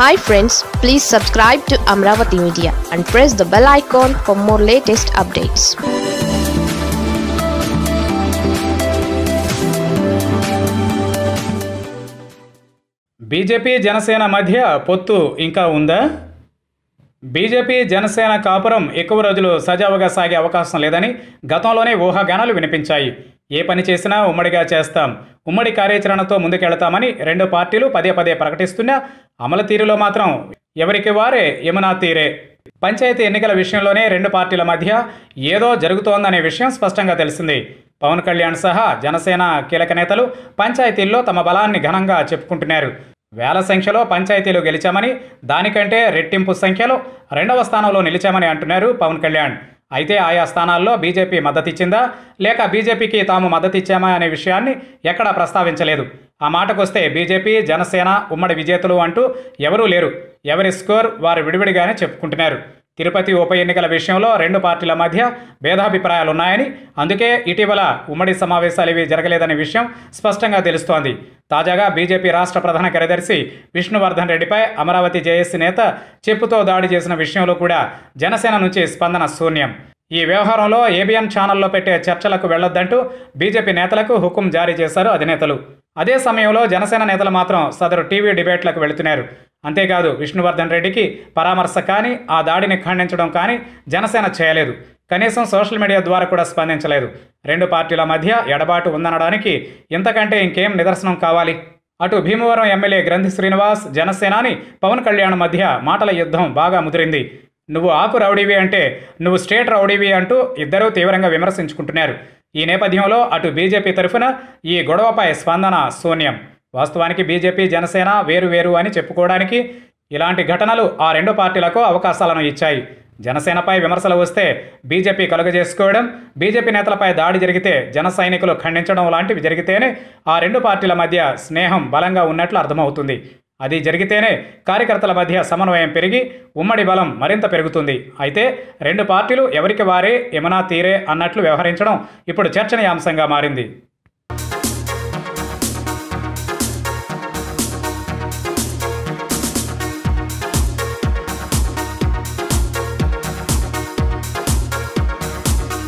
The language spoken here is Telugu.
hi friends please subscribe to Amaravati media and press the bell icon for more latest updates BJP Janasena మధ్య పొత్తు ఇంకా ఉందా బీజేపీ జనసేన కాపురం ఎక్కువ రోజులు సజావుగా సాగే అవకాశం లేదని గతంలోనే ఊహాగానాలు వినిపించాయి ఏ పని చేసినా ఉమ్మడిగా చేస్తాం ఉమ్మడి కార్యాచరణతో ముందుకెళ్తామని రెండు పార్టీలు పదే పదే ప్రకటిస్తున్నా అమలు తీరులో మాత్రం ఎవరికి వారే యమునా తీరే పంచాయతీ ఎన్నికల విషయంలోనే రెండు పార్టీల మధ్య ఏదో జరుగుతోందనే విషయం స్పష్టంగా తెలిసింది పవన్ కళ్యాణ్ సహా జనసేన కీలక నేతలు పంచాయతీల్లో తమ బలాన్ని ఘనంగా చెప్పుకుంటున్నారు వేల సంఖ్యలో పంచాయతీలు గెలిచామని దానికంటే రెట్టింపు సంఖ్యలో రెండవ స్థానంలో నిలిచామని అంటున్నారు పవన్ కళ్యాణ్ అయితే ఆయా స్థానాల్లో బీజేపీ మద్దతిచ్చిందా లేక బీజేపీకి తాము మద్దతిచ్చామా అనే విషయాన్ని ఎక్కడా ప్రస్తావించలేదు ఆ మాటకొస్తే బీజేపీ జనసేన ఉమ్మడి విజేతలు అంటూ ఎవరూ లేరు ఎవరి స్కోర్ వారు విడివిడిగానే చెప్పుకుంటున్నారు తిరుపతి ఉప ఎన్నికల విషయంలో రెండు పార్టీల మధ్య భేదాభిప్రాయాలున్నాయని అందుకే ఇటీవల ఉమ్మడి సమావేశాలు ఇవి జరగలేదనే విషయం స్పష్టంగా తెలుస్తోంది తాజాగా బీజేపీ రాష్ట్ర ప్రధాన కార్యదర్శి విష్ణువర్ధన్ రెడ్డిపై అమరావతి జేఏసీ నేత చెప్పుతో దాడి చేసిన విషయంలో కూడా జనసేన నుంచి స్పందన శూన్యం ఈ వ్యవహారంలో ఏబిఎన్ ఛానల్లో పెట్టే చర్చలకు వెళ్లొద్దంటూ బీజేపీ నేతలకు హుకుం జారీ చేశారు అధినేతలు అదే సమయంలో జనసేన నేతలు మాత్రం సదరు టీవీ డిబేట్లకు వెళుతున్నారు అంతేకాదు విష్ణువర్ధన్ రెడ్డికి పరామర్శ కానీ ఆ దాడిని ఖండించడం కానీ జనసేన చేయలేదు కనీసం సోషల్ మీడియా ద్వారా కూడా స్పందించలేదు రెండు పార్టీల మధ్య ఎడబాటు ఉందనడానికి ఇంతకంటే ఇంకేం నిదర్శనం కావాలి అటు భీమవరం ఎమ్మెల్యే గ్రంథి శ్రీనివాస్ జనసేనాని పవన్ కళ్యాణ్ మధ్య మాటల యుద్ధం బాగా ముదిరింది నువ్వు ఆకు రౌడీవి అంటే నువ్వు స్టేట్ రౌడీవి అంటూ ఇద్దరూ తీవ్రంగా విమర్శించుకుంటున్నారు ఈ నేపథ్యంలో అటు బీజేపీ తరఫున ఈ గొడవపై స్పందన శూన్యం వాస్తవానికి బీజేపీ జనసేన వేరు వేరు అని చెప్పుకోవడానికి ఇలాంటి ఘటనలు ఆ రెండు పార్టీలకు అవకాశాలను ఇచ్చాయి జనసేనపై విమర్శలు వస్తే బీజేపీ కలుగజేసుకోవడం బీజేపీ నేతలపై దాడి జరిగితే జన సైనికులు ఖండించడం లాంటివి జరిగితేనే ఆ రెండు పార్టీల మధ్య స్నేహం బలంగా ఉన్నట్లు అర్థమవుతుంది అది జరిగితేనే కార్యకర్తల మధ్య సమన్వయం పెరిగి ఉమ్మడి బలం మరింత పెరుగుతుంది అయితే రెండు పార్టీలు ఎవరికి వారే యమనా తీరే అన్నట్లు వ్యవహరించడం ఇప్పుడు చర్చనీయాంశంగా మారింది